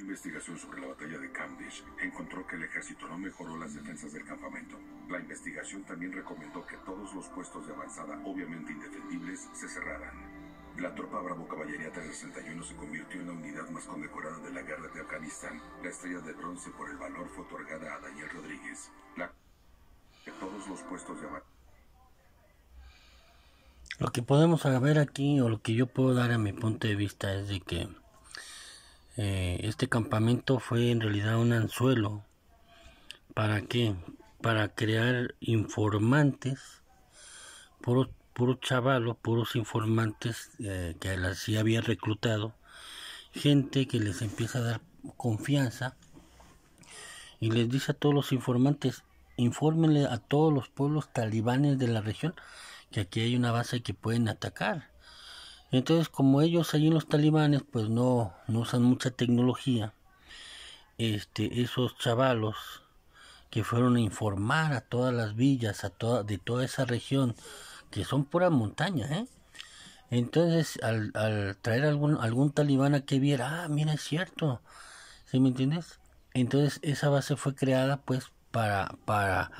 investigación sobre la batalla de Camdish encontró que el ejército no mejoró las defensas del campamento. La investigación también recomendó que todos los puestos de avanzada, obviamente indefendibles, se cerraran. La tropa Bravo Caballería 361 se convirtió en la unidad más condecorada de la guerra de Afganistán. La estrella de bronce por el valor fue otorgada a Daniel Rodríguez. La... Todos los puestos de avanzada. Lo que podemos saber aquí, o lo que yo puedo dar a mi punto de vista, es de que eh, este campamento fue en realidad un anzuelo. ¿Para qué? Para crear informantes, puros, puros chavalos, puros informantes eh, que así había reclutado, gente que les empieza a dar confianza y les dice a todos los informantes, infórmenle a todos los pueblos talibanes de la región que aquí hay una base que pueden atacar. Entonces, como ellos allí los talibanes, pues no, no usan mucha tecnología, este, esos chavalos que fueron a informar a todas las villas a toda, de toda esa región, que son pura montaña, ¿eh? Entonces, al, al traer algún, algún talibán a que viera, ah, mira, es cierto, ¿sí me entiendes? Entonces, esa base fue creada, pues, para, para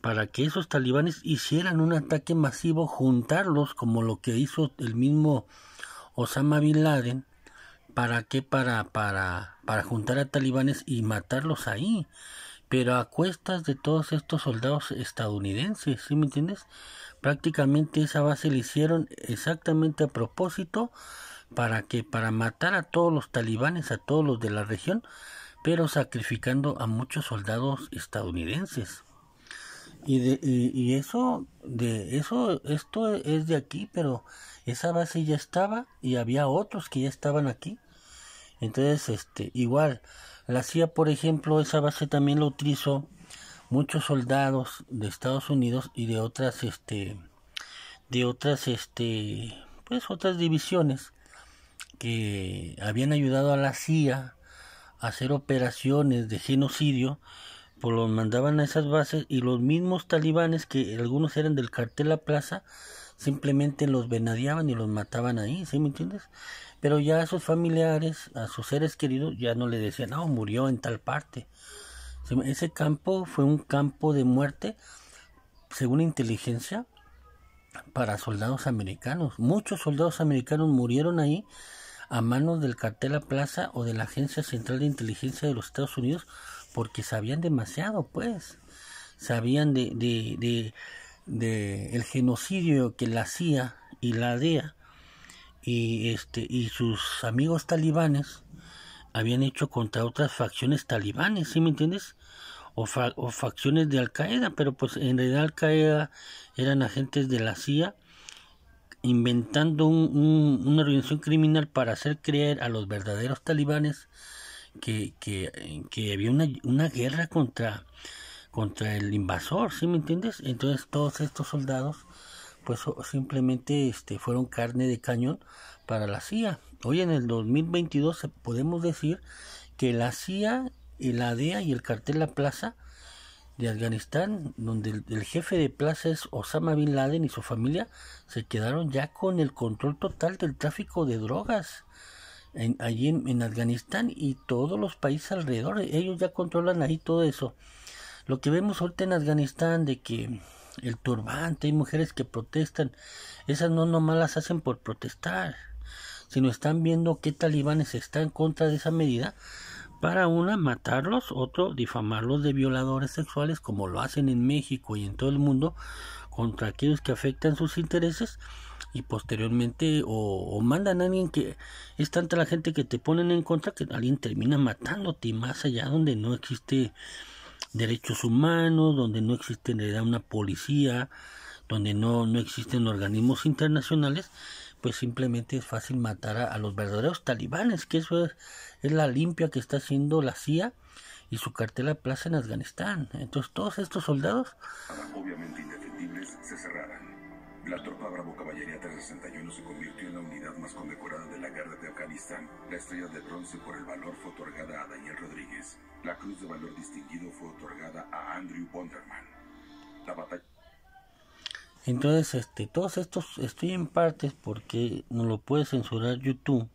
para que esos talibanes hicieran un ataque masivo, juntarlos como lo que hizo el mismo Osama Bin Laden, ¿para qué? Para, para, para juntar a talibanes y matarlos ahí, pero a cuestas de todos estos soldados estadounidenses, ¿sí me entiendes? Prácticamente esa base la hicieron exactamente a propósito para que para matar a todos los talibanes, a todos los de la región, pero sacrificando a muchos soldados estadounidenses. Y, de, y, eso, de eso, esto es de aquí, pero esa base ya estaba y había otros que ya estaban aquí. Entonces, este, igual, la CIA, por ejemplo, esa base también lo utilizó muchos soldados de Estados Unidos y de otras, este, de otras, este, pues otras divisiones que habían ayudado a la CIA a hacer operaciones de genocidio pues, los mandaban a esas bases y los mismos talibanes, que algunos eran del cartel La Plaza, simplemente los venadiaban y los mataban ahí, ¿sí me entiendes? Pero ya a sus familiares, a sus seres queridos, ya no le decían, no, murió en tal parte. Ese campo fue un campo de muerte, según inteligencia, para soldados americanos. Muchos soldados americanos murieron ahí a manos del cartel La Plaza o de la Agencia Central de Inteligencia de los Estados Unidos porque sabían demasiado, pues. Sabían de, de, de, el genocidio que la CIA y la DEA y este y sus amigos talibanes habían hecho contra otras facciones talibanes, ¿sí me entiendes? O, o facciones de Al Qaeda, pero pues en realidad Al Qaeda eran agentes de la CIA inventando una organización criminal para hacer creer a los verdaderos talibanes que, que, eh, que había una, guerra contra, contra el invasor, ¿sí me entiendes? Entonces todos estos soldados pues simplemente este, fueron carne de cañón para la CIA. Hoy en el 2022 podemos decir que la CIA, y eh, la DEA y el cartel La Plaza de Afganistán, donde el, el, jefe de plaza es Osama Bin Laden y su familia, se quedaron ya con el control total del tráfico de drogas en, allí en, Afganistán y todos los países alrededor. Ellos ya controlan ahí todo eso. Lo que vemos ahorita en Afganistán de que el turbante, hay mujeres que protestan, esas no nomás las hacen por protestar, sino están viendo qué talibanes están en contra de esa medida para una matarlos, otro difamarlos de violadores sexuales como lo hacen en México y en todo el mundo contra aquellos que afectan sus intereses y posteriormente o, mandan a alguien que es tanta la gente que te ponen en contra que alguien termina matándote y más allá donde no existe derechos humanos, donde no existe en realidad una policía, donde no, no existen organismos internacionales, pues simplemente es fácil matar a, los verdaderos talibanes, que eso es, la limpia que está haciendo la CIA y su cartel a plaza en Afganistán. Entonces todos estos soldados... Obviamente indefendibles se cerrarán. La Tropa Bravo Caballería 361 se convirtió en la unidad más condecorada de la guerra de Afganistán. La estrella de bronce por el valor fue otorgada a Daniel Rodríguez. La cruz de valor distinguido fue otorgada a Andrew Bonderman. La batalla. Entonces, este, todos estos estoy en partes porque no lo puede censurar YouTube.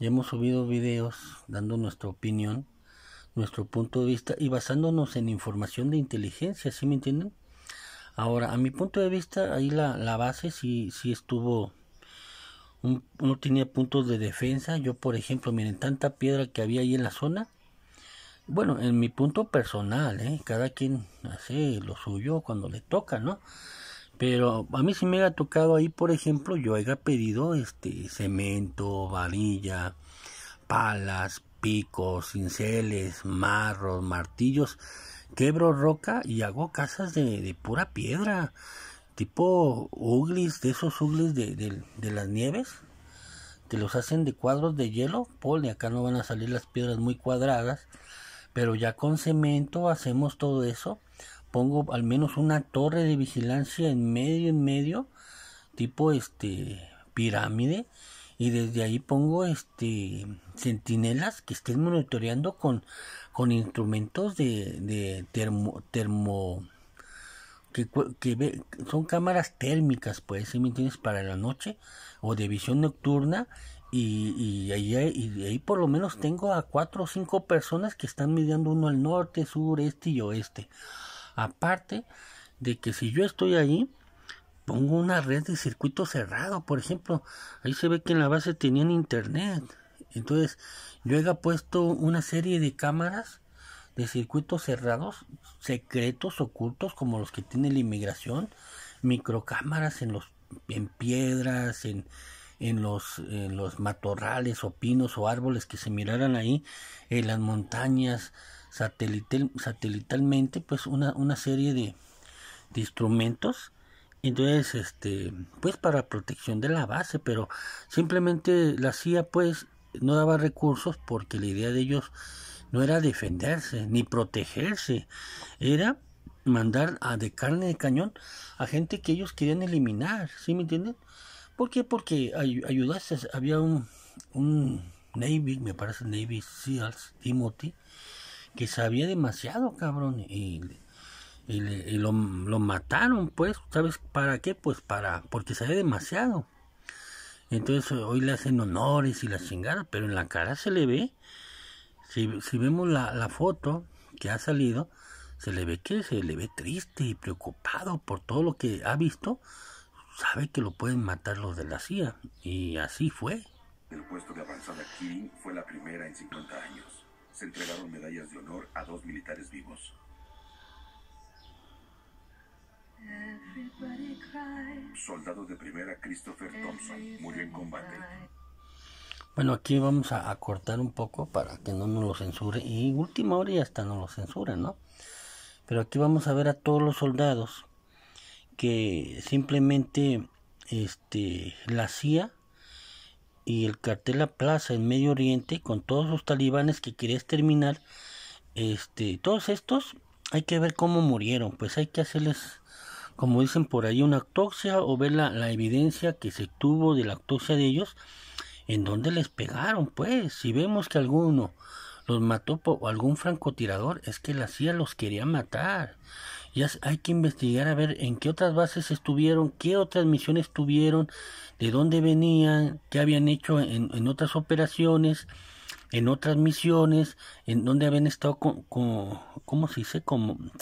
Ya hemos subido videos dando nuestra opinión, nuestro punto de vista y basándonos en información de inteligencia, ¿sí me entienden? Ahora, a mi punto de vista, ahí la, la base sí, sí estuvo, no tenía puntos de defensa. Yo, por ejemplo, miren, tanta piedra que había ahí en la zona. Bueno, en mi punto personal, ¿eh? cada quien hace lo suyo cuando le toca, ¿no? Pero a mí si me ha tocado ahí, por ejemplo, yo haya pedido este cemento, varilla, palas, picos, cinceles, marros, martillos quebro roca y hago casas de, de pura piedra, tipo uglis, de esos uglis de, de, las nieves, Te los hacen de cuadros de hielo, pone, acá no van a salir las piedras muy cuadradas, pero ya con cemento hacemos todo eso, pongo al menos una torre de vigilancia en medio, en medio, tipo este pirámide, y desde ahí pongo este centinelas que estén monitoreando con, con instrumentos de, termo, que, son cámaras térmicas pues si me para la noche o de visión nocturna y, ahí, por lo menos tengo a cuatro o cinco personas que están midiendo uno al norte, sur, este y oeste. Aparte de que si yo estoy ahí, pongo una red de circuito cerrado, por ejemplo, ahí se ve que en la base tenían internet. Entonces, yo he puesto una serie de cámaras de circuitos cerrados, secretos, ocultos, como los que tiene la inmigración, microcámaras en los en piedras, en, en los, los matorrales o pinos o árboles que se miraran ahí, en las montañas, satelitalmente, pues una, una serie de, de instrumentos entonces, este, pues para protección de la base, pero simplemente la CIA pues no daba recursos porque la idea de ellos no era defenderse ni protegerse, era mandar a de carne de cañón a gente que ellos querían eliminar, ¿sí me entienden? ¿Por qué? Porque ayudaste, había un, un Navy, me parece Navy SEALs, Timothy, que sabía demasiado, cabrón, y y, lo, mataron, pues, ¿sabes para qué? Pues para, porque sabe demasiado. Entonces hoy le hacen honores y la chingada, pero en la cara se le ve, si, vemos la, la foto que ha salido, se le ve que se le ve triste y preocupado por todo lo que ha visto, sabe que lo pueden matar los de la CIA. Y así fue. El puesto de avanzada Kirin fue la primera en 50 años. Se entregaron medallas de honor a dos militares vivos. Soldado de primera Christopher Thompson murió en combate. Bueno, aquí vamos a, cortar un poco para que no nos lo censure. Y última hora ya hasta no lo censure ¿no? Pero aquí vamos a ver a todos los soldados que simplemente este, la CIA y el cartel La Plaza en Medio Oriente con todos los talibanes que quería exterminar, este, todos estos hay que ver cómo murieron, pues hay que hacerles como dicen por ahí, una autopsia o ver la, evidencia que se tuvo de la autopsia de ellos, en dónde les pegaron, pues, si vemos que alguno los mató por algún francotirador, es que la CIA los quería matar. Ya hay que investigar a ver en qué otras bases estuvieron, qué otras misiones tuvieron, de dónde venían, qué habían hecho en, en otras operaciones en otras misiones, en dónde habían estado con, ¿cómo se dice? con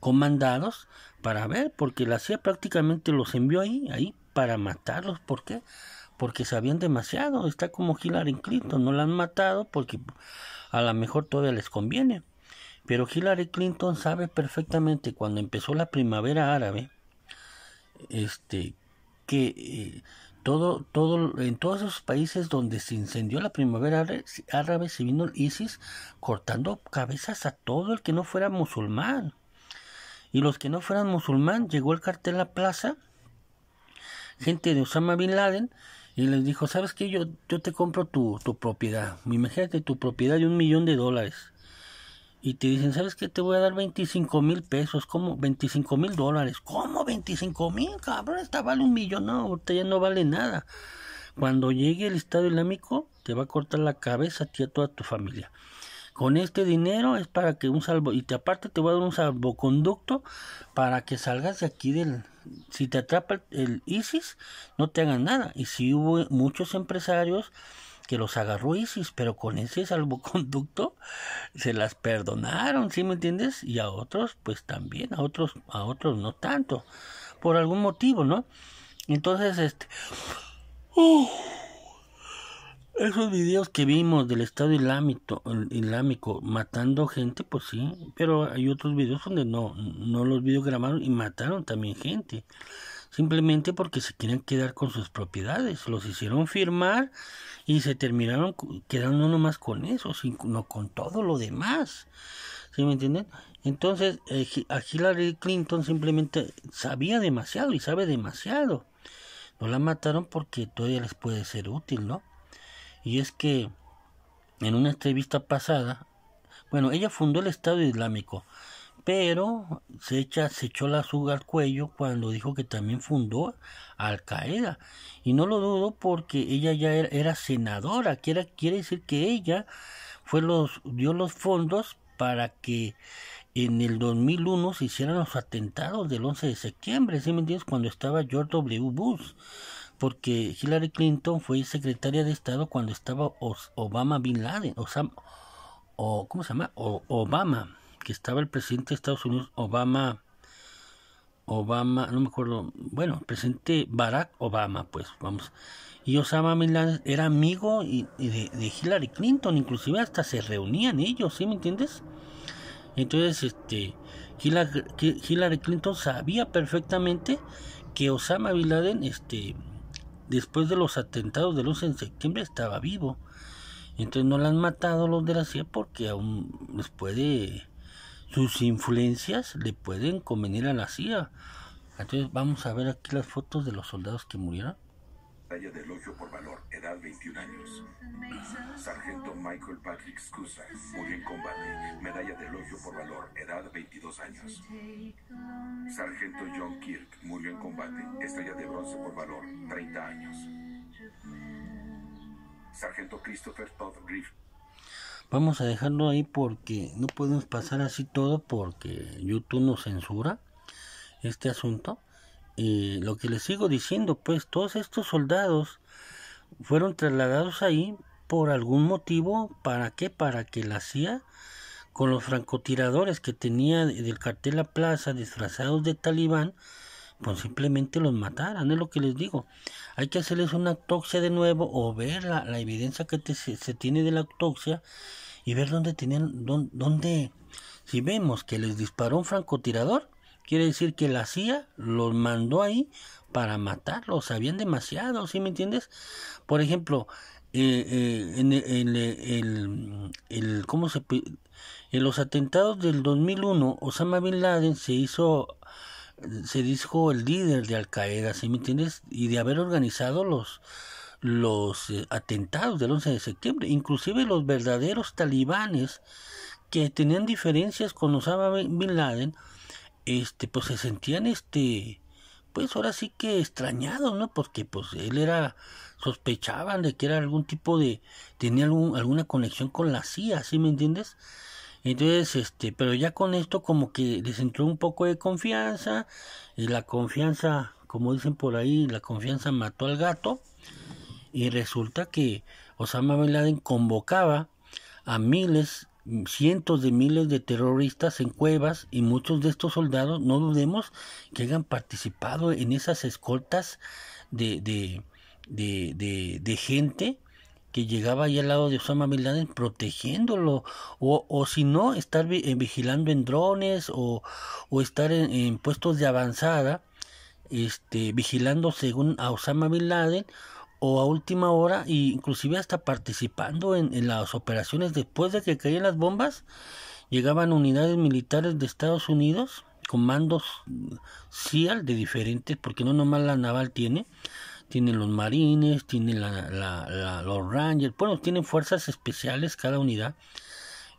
comandados para ver, porque la CIA prácticamente los envió ahí, ahí para matarlos. ¿Por qué? Porque sabían demasiado. Está como Hillary Clinton, no la han matado porque a lo mejor todavía les conviene. Pero Hillary Clinton sabe perfectamente cuando empezó la primavera árabe, este, que eh, todo, todo, en todos esos países donde se incendió la primavera árabe, se vino el ISIS cortando cabezas a todo el que no fuera musulmán y los que no fueran musulmán, llegó el cartel a la plaza, gente de Osama Bin Laden, y les dijo, ¿sabes qué? Yo, yo te compro tu, tu propiedad, imagínate tu propiedad de un millón de dólares. Y te dicen, ¿sabes qué? Te voy a dar veinticinco mil pesos, como 25 mil dólares. ¿Cómo veinticinco mil? Cabrón, esta vale un millón. No, ahorita ya no vale nada. Cuando llegue el Estado Islámico, te va a cortar la cabeza a ti a toda tu familia con este dinero es para que un salvo y te, aparte te voy a dar un salvoconducto para que salgas de aquí del si te atrapa el, ISIS no te hagan nada y si sí hubo muchos empresarios que los agarró ISIS pero con ese salvoconducto se las perdonaron ¿sí me entiendes? Y a otros pues también a otros a otros no tanto por algún motivo ¿no? Entonces este ¡uh! Esos videos que vimos del Estado Islámico, Islámico matando gente, pues sí, pero hay otros videos donde no, no los grabaron y mataron también gente, simplemente porque se quieren quedar con sus propiedades, los hicieron firmar y se terminaron quedando nomás con eso, sino con todo lo demás, ¿sí me entienden? Entonces, eh, a Hillary Clinton simplemente sabía demasiado y sabe demasiado, no la mataron porque todavía les puede ser útil, ¿no? Y es que en una entrevista pasada, bueno, ella fundó el Estado Islámico, pero se, echa, se echó la suga al cuello cuando dijo que también fundó Al Qaeda. Y no lo dudo porque ella ya era, senadora, quiere, quiere decir que ella fue los, dio los fondos para que en el 2001 se hicieran los atentados del 11 de septiembre, ¿sí me entiendes? Cuando estaba George W. Bush porque Hillary Clinton fue secretaria de Estado cuando estaba Obama Bin Laden, Osama, o ¿cómo se llama? Obama, que estaba el presidente de Estados Unidos, Obama, Obama, no me acuerdo, bueno, presidente Barack Obama, pues vamos. Y Osama Bin Laden era amigo y, de, Hillary Clinton, inclusive hasta se reunían ellos, ¿sí me entiendes? Entonces, este, Hillary, Hillary Clinton sabía perfectamente que Osama Bin Laden, este, después de los atentados del 11 de septiembre estaba vivo. Entonces no lo han matado los de la CIA porque aún les puede, sus influencias le pueden convenir a la CIA. Entonces vamos a ver aquí las fotos de los soldados que murieron. Medalla de elogio por valor, edad 21 años. Sargento Michael Patrick Scusa, muy en combate. Medalla de elogio por valor, edad 22 años. Sargento John Kirk, muy en combate. Estrella de bronce por valor, 30 años. Sargento Christopher Todd griff Vamos a dejarlo ahí porque no podemos pasar así todo porque YouTube nos censura este asunto lo que les sigo diciendo, pues todos estos soldados fueron trasladados ahí por algún motivo, ¿para qué? Para que la CIA con los francotiradores que tenía del cartel La Plaza disfrazados de talibán, pues simplemente los mataran, es lo que les digo. Hay que hacerles una autopsia de nuevo o ver la, evidencia que se, tiene de la autopsia y ver dónde tenían, dónde, dónde, si vemos que les disparó un francotirador, Quiere decir que la CIA los mandó ahí para matarlos, sabían demasiado, ¿sí me entiendes? Por ejemplo, eh, eh, en, eh, el, ¿cómo se, en los atentados del 2001, Osama Bin Laden se hizo, se dijo el líder de Al Qaeda, ¿sí me entiendes? Y de haber organizado los, los atentados del 11 de septiembre, inclusive los verdaderos talibanes que tenían diferencias con Osama Bin Laden, este, pues se sentían, este, pues ahora sí que extrañados, ¿no? Porque pues él era, sospechaban de que era algún tipo de, tenía algún, alguna conexión con la CIA, ¿sí me entiendes? Entonces, este, pero ya con esto como que les entró un poco de confianza, y la confianza, como dicen por ahí, la confianza mató al gato, y resulta que Osama Bin Laden convocaba a miles cientos de miles de terroristas en cuevas y muchos de estos soldados, no dudemos que hayan participado en esas escoltas de, de, de, de, gente que llegaba ahí al lado de Osama Bin Laden protegiéndolo o, o si no estar eh, vigilando en drones o, o estar en, en puestos de avanzada este, vigilando según a Osama Bin Laden o a última hora y inclusive hasta participando en, las operaciones después de que caían las bombas llegaban unidades militares de Estados Unidos comandos CIAL mm, de diferentes porque no nomás la naval tiene tienen los marines tienen la, la, la, los rangers bueno tienen fuerzas especiales cada unidad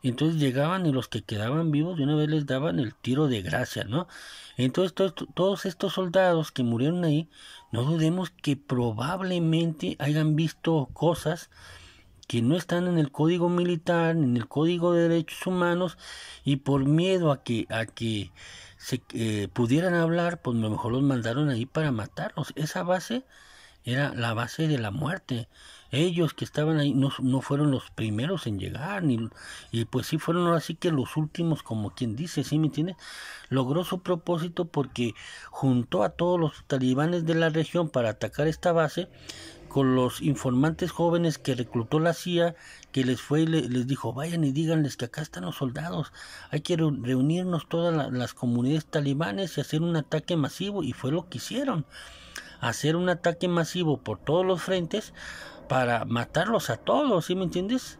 entonces llegaban y los que quedaban vivos de una vez les daban el tiro de gracia, ¿no? Entonces todos estos soldados que murieron ahí, no dudemos que probablemente hayan visto cosas que no están en el código militar, en el código de derechos humanos, y por miedo a que, a que se eh, pudieran hablar, pues a lo mejor los mandaron ahí para matarlos. Esa base era la base de la muerte ellos que estaban ahí no, no fueron los primeros en llegar, ni, y pues sí fueron así que los últimos, como quien dice, ¿sí me entiendes? Logró su propósito porque juntó a todos los talibanes de la región para atacar esta base con los informantes jóvenes que reclutó la CIA, que les fue y les dijo, vayan y díganles que acá están los soldados, hay que reunirnos todas las comunidades talibanes y hacer un ataque masivo, y fue lo que hicieron, hacer un ataque masivo por todos los frentes para matarlos a todos, ¿sí me entiendes?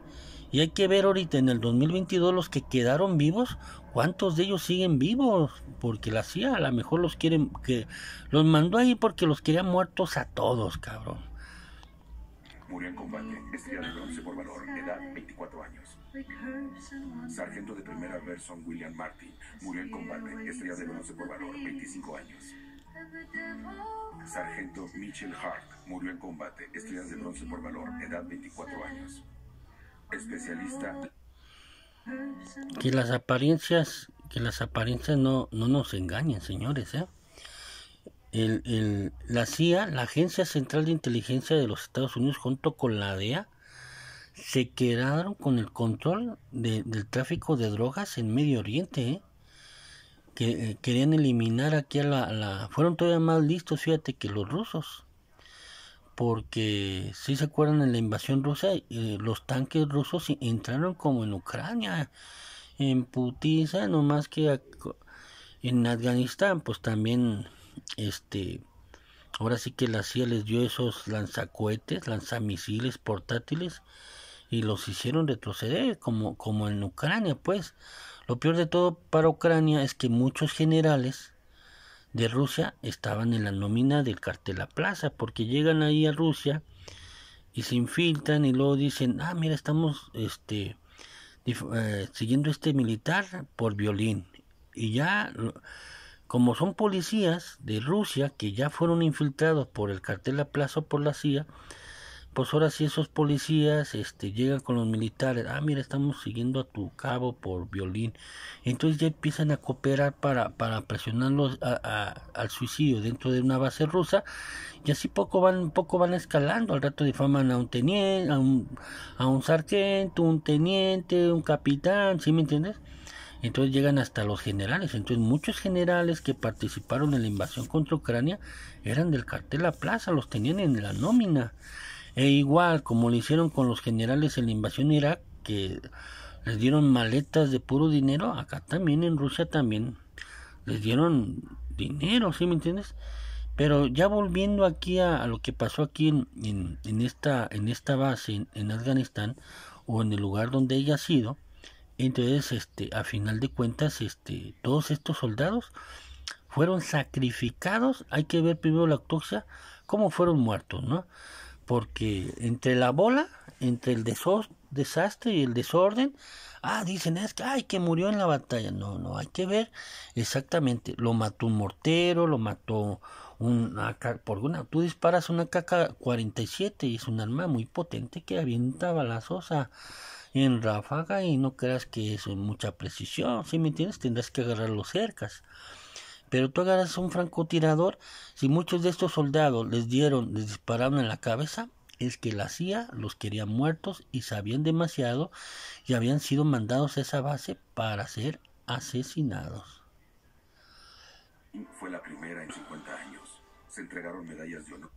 Y hay que ver ahorita en el 2022 los que quedaron vivos, cuántos de ellos siguen vivos, porque la CIA a lo mejor los quieren que los mandó ahí porque los quería muertos a todos, cabrón. Murió en combate, estrella de bronce por valor, edad 24 años. Sargento de primera versión William Martin, murió en combate, estrella de bronce por valor, 25 años. Sargento Mitchell Hart murió en combate, estrellas de bronce por valor, edad 24 años. Especialista. Que las apariencias, que las apariencias no, nos engañen, señores, ¿eh? la CIA, la Agencia Central de Inteligencia de los Estados Unidos, junto con la DEA, se quedaron con el control del tráfico de drogas en Medio Oriente. ¿eh? Eh, querían eliminar aquí a la, la, Fueron todavía más listos, fíjate, que los rusos. Porque si se acuerdan en la invasión rusa, eh, los tanques rusos entraron como en Ucrania, en no más que en Afganistán, pues también, este, ahora sí que la CIA les dio esos lanzacohetes, lanzamisiles portátiles y los hicieron retroceder, como, como en Ucrania, pues. Lo peor de todo para Ucrania es que muchos generales de Rusia estaban en la nómina del cartel plaza, porque llegan ahí a Rusia y se infiltran y luego dicen, ah, mira, estamos este, eh, siguiendo este militar por violín. Y ya, como son policías de Rusia que ya fueron infiltrados por el cartel a plaza o por la CIA, pues ahora sí esos policías este, llegan con los militares, ah, mira, estamos siguiendo a tu cabo por violín. Entonces ya empiezan a cooperar para, para presionarlos a, al suicidio dentro de una base rusa y así poco van, poco van escalando. Al rato difaman a un teniente, a un, a un sargento, un teniente, un capitán, ¿sí me entiendes? Entonces llegan hasta los generales. Entonces muchos generales que participaron en la invasión contra Ucrania eran del cartel La Plaza, los tenían en la nómina. E igual, como lo hicieron con los generales en la invasión de Irak, que les dieron maletas de puro dinero, acá también en Rusia también les dieron dinero, ¿sí me entiendes? Pero ya volviendo aquí a, lo que pasó aquí en, en, esta, en esta base en, Afganistán o en el lugar donde ella ha sido, entonces este, a final de cuentas este, todos estos soldados fueron sacrificados, hay que ver primero la autopsia, cómo fueron muertos, ¿no? porque entre la bola, entre el desastre y el desorden, ah, dicen es que, ay, que murió en la batalla. No, no, hay que ver exactamente. Lo mató un mortero, lo mató una por una. Tú disparas una caca 47 y es un arma muy potente que avienta balazos en ráfaga y no creas que es mucha precisión. Si me entiendes, tendrás que agarrarlo cercas. Pero tú agarras un francotirador, si muchos de estos soldados les dieron, les dispararon en la cabeza, es que la CIA los quería muertos y sabían demasiado y habían sido mandados a esa base para ser asesinados. Fue la primera en 50 años. Se entregaron medallas de honor.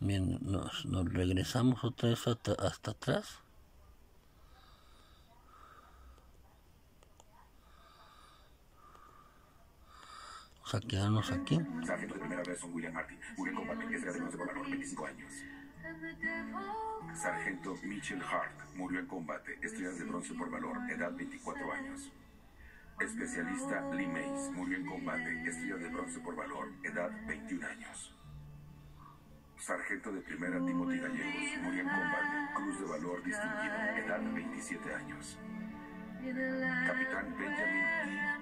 Bien, nos, regresamos otra vez hasta atrás. Hackearnos aquí. Sargento de primera vez, son William Martin murió en combate estrella de valor 25 años. Sargento Mitchell Hart murió en combate, estrella de bronce por valor, edad 24 años. Especialista Lee Mays murió en combate, estrella de bronce por valor, edad 21 años. Sargento de primera Timothy Gallegos murió en combate, cruz de valor distinguido, edad 27 años. Capitán Benjamin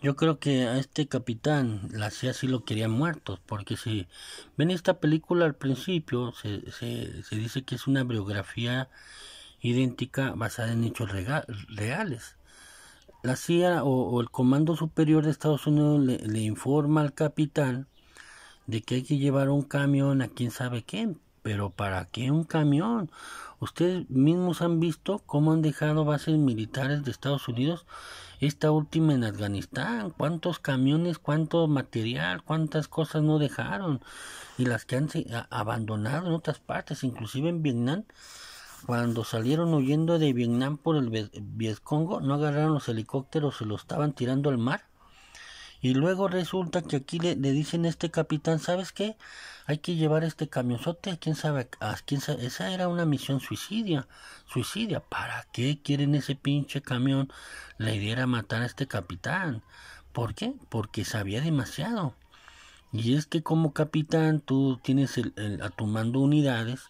yo creo que a este capitán la CIA sí lo quería muertos, porque si ven esta película al principio, se, se, dice que es una biografía idéntica basada en hechos reales. La CIA o, el Comando Superior de Estados Unidos le, le informa al capitán de que hay que llevar un camión a quién sabe qué, pero ¿para qué un camión? Ustedes mismos han visto cómo han dejado bases militares de Estados Unidos, esta última en Afganistán. ¿Cuántos camiones, cuánto material, cuántas cosas no dejaron? Y las que han abandonado en otras partes, inclusive en Vietnam. Cuando salieron huyendo de Vietnam por el Vietcongo, no agarraron los helicópteros, se los estaban tirando al mar. Y luego resulta que aquí le, dicen a este capitán, ¿sabes qué? Hay que llevar este camionzote, quién sabe, a, quién esa era una misión suicidia, suicidia. ¿Para qué quieren ese pinche camión? La idea era matar a este capitán. ¿Por qué? Porque sabía demasiado. Y es que como capitán tú tienes el, a tu mando unidades,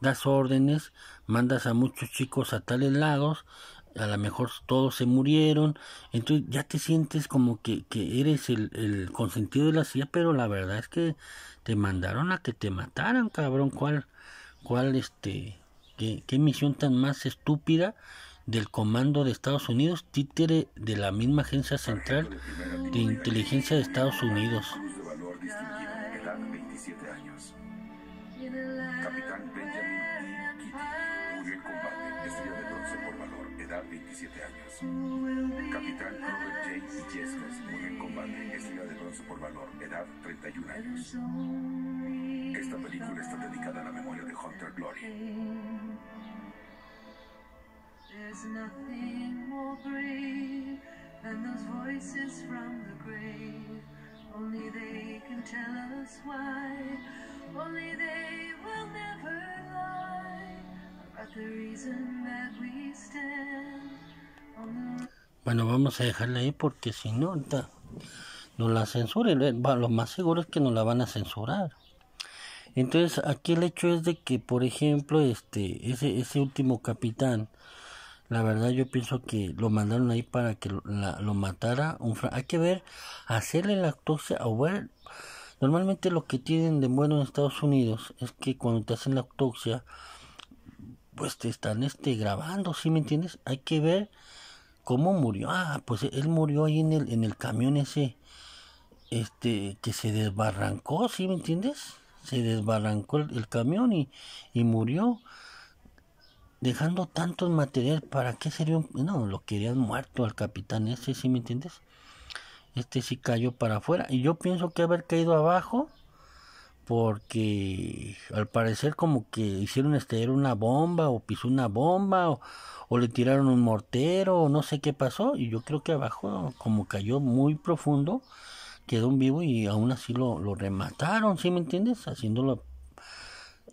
das órdenes, mandas a muchos chicos a tales lados, a lo mejor todos se murieron, entonces ya te sientes como que, que eres el, consentido de la CIA, pero la verdad es que te mandaron a que te mataran, cabrón, cuál, cuál, este, qué, qué misión tan más estúpida del comando de Estados Unidos, títere de la misma agencia central de inteligencia de Estados Unidos. Capitán Robert James Yescas murió en combate es de Bronce por Valor, edad 31 años. Esta película está dedicada a la memoria de Hunter Glory. There's nothing more brave than those voices from the grave. Only they can tell us why. Only they will never lie about the reason that we stand. Bueno, vamos a dejarla ahí porque si no, nos la censuren. Eh, lo más seguro es que nos la van a censurar. Entonces, aquí el hecho es de que, por ejemplo, este, ese, ese último capitán, la verdad yo pienso que lo mandaron ahí para que lo, matara. Un hay que ver, hacerle la autopsia a ver. Normalmente lo que tienen de bueno en Estados Unidos es que cuando te hacen la autopsia, pues te están este, grabando, ¿sí me entiendes? Hay que ver ¿Cómo murió? Ah, pues e-, él murió ahí en el, en el camión ese, este, que se desbarrancó, ¿sí me entiendes? Se desbarrancó el, camión y, y, murió. Dejando tanto material, ¿para qué sería un... No, lo querían muerto al capitán ese, ¿sí me entiendes? Este sí cayó para afuera. Y yo pienso que haber caído abajo porque al parecer como que hicieron este, era una bomba o pisó una bomba o, le tiraron un mortero o no sé qué pasó y yo creo que abajo como cayó muy profundo quedó un vivo y aún así lo, remataron, ¿sí me entiendes? Haciéndolo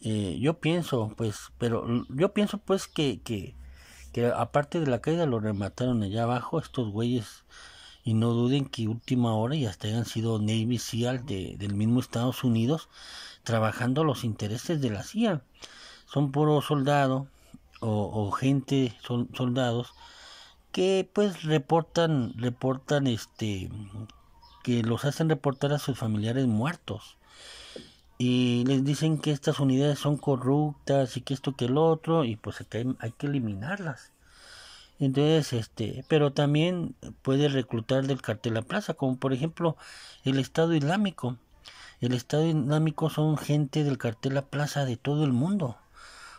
eh, yo pienso pues pero yo pienso pues que, que que aparte de la caída lo remataron allá abajo estos güeyes y no duden que última hora y hasta hayan sido Navy SEAL de, del mismo Estados Unidos trabajando los intereses de la CIA. Son puro soldado o, gente, son soldados que pues reportan, reportan este, que los hacen reportar a sus familiares muertos. Y les dicen que estas unidades son corruptas y que esto que el otro, y pues hay que eliminarlas entonces, este, pero también puede reclutar del cartel a plaza, como por ejemplo el Estado Islámico. El Estado Islámico son gente del cartel a plaza de todo el mundo,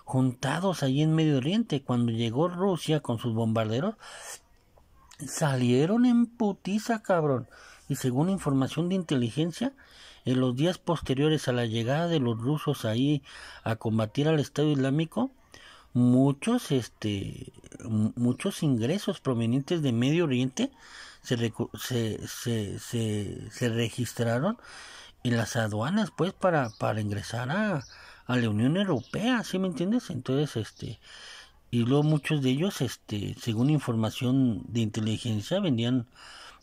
juntados allí en Medio Oriente. Cuando llegó Rusia con sus bombarderos, salieron en putiza, cabrón. Y según información de inteligencia, en los días posteriores a la llegada de los rusos ahí a combatir al Estado Islámico, muchos, este, muchos ingresos provenientes de Medio Oriente se, se, se, se, registraron en las aduanas, pues, para, para ingresar a, a la Unión Europea, ¿sí me entiendes? Entonces, este, y luego muchos de ellos, este, según información de inteligencia, vendían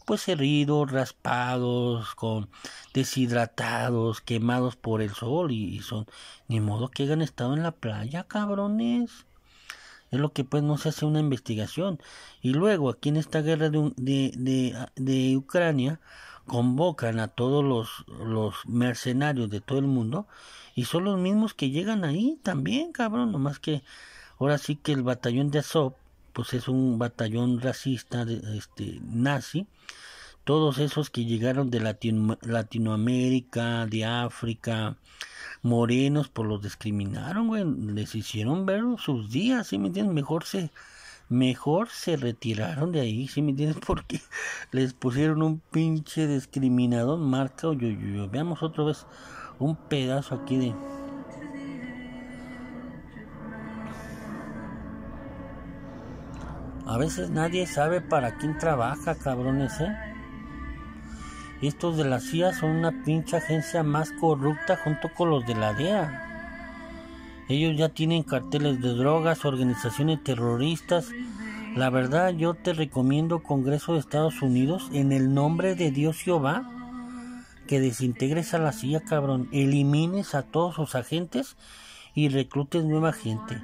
pues heridos, raspados, con deshidratados, quemados por el sol y, son ni modo que hayan estado en la playa, cabrones. Es lo que pues no se hace una investigación. Y luego aquí en esta guerra de, de, de, ah, de Ucrania convocan a todos los, los, mercenarios de todo el mundo y son los mismos que llegan ahí también, cabrón. Nomás que ahora sí que el batallón de Azov pues es un batallón racista, este, nazi, todos esos que llegaron de Latinoamérica, de África, morenos, por pues los discriminaron, güey, les hicieron ver sus días, ¿sí me entiendes? Mejor se, mejor se retiraron de ahí, ¿sí me entiendes? Porque les pusieron un pinche discriminador, marca o Veamos otra vez un pedazo aquí de... A veces nadie sabe para quién trabaja, cabrones, ¿eh? Estos de la CIA son una pinche agencia más corrupta junto con los de la DEA. Ellos ya tienen carteles de drogas, organizaciones terroristas. La verdad, yo te recomiendo Congreso de Estados Unidos, en el nombre de Dios Jehová, que desintegres a la CIA, cabrón. Elimines a todos sus agentes y reclutes nueva gente.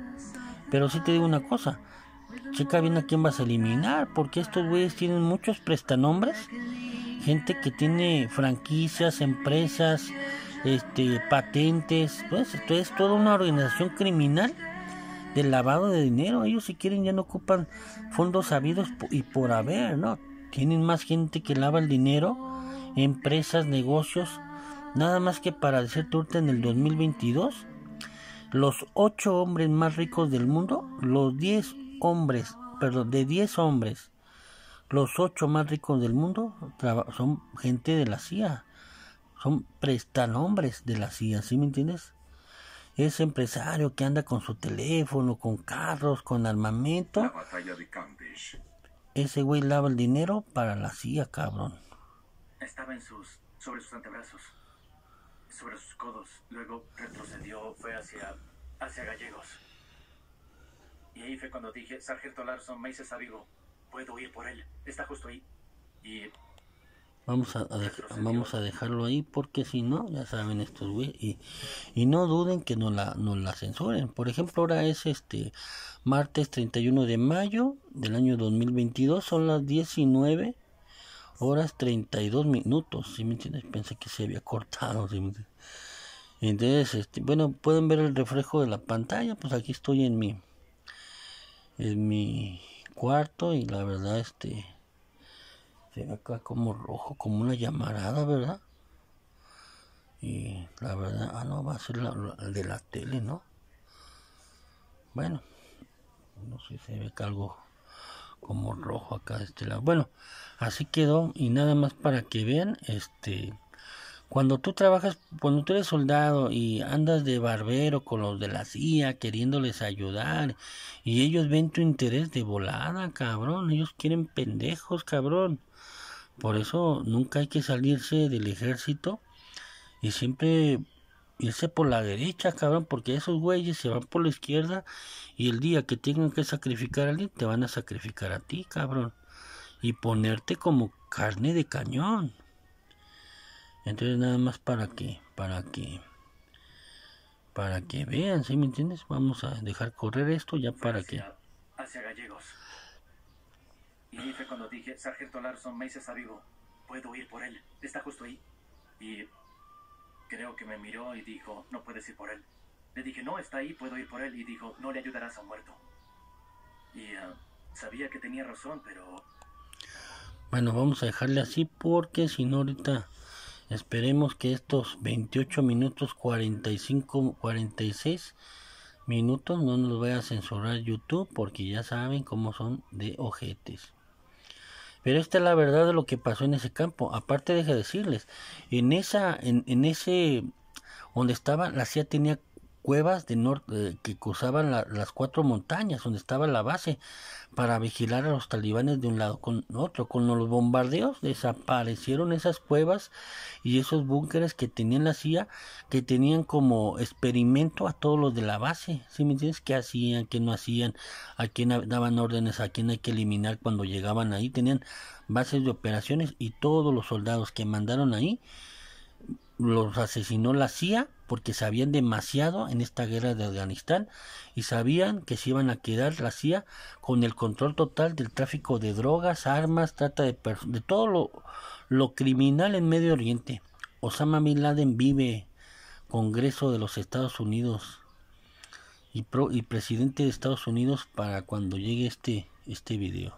Pero sí te digo una cosa, checa bien a quién vas a eliminar, porque estos güeyes tienen muchos prestanombres gente que tiene franquicias, empresas, este, patentes, pues esto es toda una organización criminal del lavado de dinero. Ellos si quieren ya no ocupan fondos sabidos y por haber, ¿no? Tienen más gente que lava el dinero, empresas, negocios, nada más que para hacer turta en el 2022, los ocho hombres más ricos del mundo, los 10 hombres, perdón, de 10 hombres los ocho más ricos del mundo son gente de la CIA, son prestanombres de la CIA, ¿sí me entiendes? Ese empresario que anda con su teléfono, con carros, con armamento. Ese güey lava el dinero para la CIA, cabrón. Estaba en sus, sobre sus antebrazos, sobre sus codos. Luego retrocedió, fue hacia, hacia Gallegos. Y ahí fue cuando dije, Sargento Larson, me hice sabido. Puedo ir por él. Está justo ahí. Vamos a, vamos a dejarlo ahí porque si no, ya saben estos Y, y no duden que no la, la censuren. Por ejemplo, ahora es este martes 31 de mayo del año 2022. Son las 19 horas 32 minutos. Si me entiendes? Pensé que se había cortado. Entonces, este, bueno, pueden ver el reflejo de la pantalla. Pues aquí estoy en mi, en mi cuarto y la verdad este se acá como rojo, como una llamarada, ¿verdad? Y la verdad, ah no, va a ser la, de la tele, ¿no? Bueno, no sé, se ve que algo como rojo acá de este lado. Bueno, así quedó y nada más para que vean, este cuando tú trabajas, cuando tú eres soldado y andas de barbero con los de la CIA queriéndoles ayudar y ellos ven tu interés de volada, cabrón, ellos quieren pendejos, cabrón. Por eso nunca hay que salirse del ejército y siempre irse por la derecha, cabrón, porque esos güeyes se van por la izquierda y el día que tengan que sacrificar a alguien te van a sacrificar a ti, cabrón. Y ponerte como carne de cañón. Entonces nada más para que, para que, para que vean, ¿sí me entiendes? Vamos a dejar correr esto ya para que. Hacia Gallegos. Y cuando dije, Sargento Larson, me está vivo. Puedo ir por él. Está justo ahí. Y creo que me miró y dijo, no puedes ir por él. Le dije, no, está ahí, puedo ir por él. Y dijo, no le ayudarás a un muerto. Y ah, sabía que tenía razón, pero... Bueno, vamos a dejarle así porque si no ahorita Esperemos que estos 28 minutos 45, 46 minutos no nos vaya a censurar YouTube porque ya saben cómo son de ojetes. Pero esta es la verdad de lo que pasó en ese campo. Aparte, deja decirles, en esa, en, en ese, donde estaba, la CIA tenía cuevas de norte eh, que cruzaban las cuatro montañas donde estaba la base para vigilar a los talibanes de un lado con otro. Con los bombardeos desaparecieron esas cuevas y esos búnkeres que tenían la CIA, que tenían como experimento a todos los de la base. ¿Sí me entiendes? ¿Qué hacían? ¿Qué no hacían? ¿A quién daban órdenes? ¿A quién hay que eliminar cuando llegaban ahí? Tenían bases de operaciones y todos los soldados que mandaron ahí los asesinó la CIA porque sabían demasiado en esta guerra de Afganistán y sabían que se iban a quedar la CIA con el control total del tráfico de drogas, armas, trata de de todo lo, criminal en Medio Oriente. Osama Bin Laden vive Congreso de los Estados Unidos y, y presidente de Estados Unidos para cuando llegue este, este video.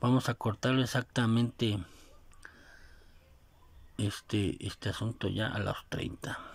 Vamos a cortarlo exactamente este, este asunto ya a las 30.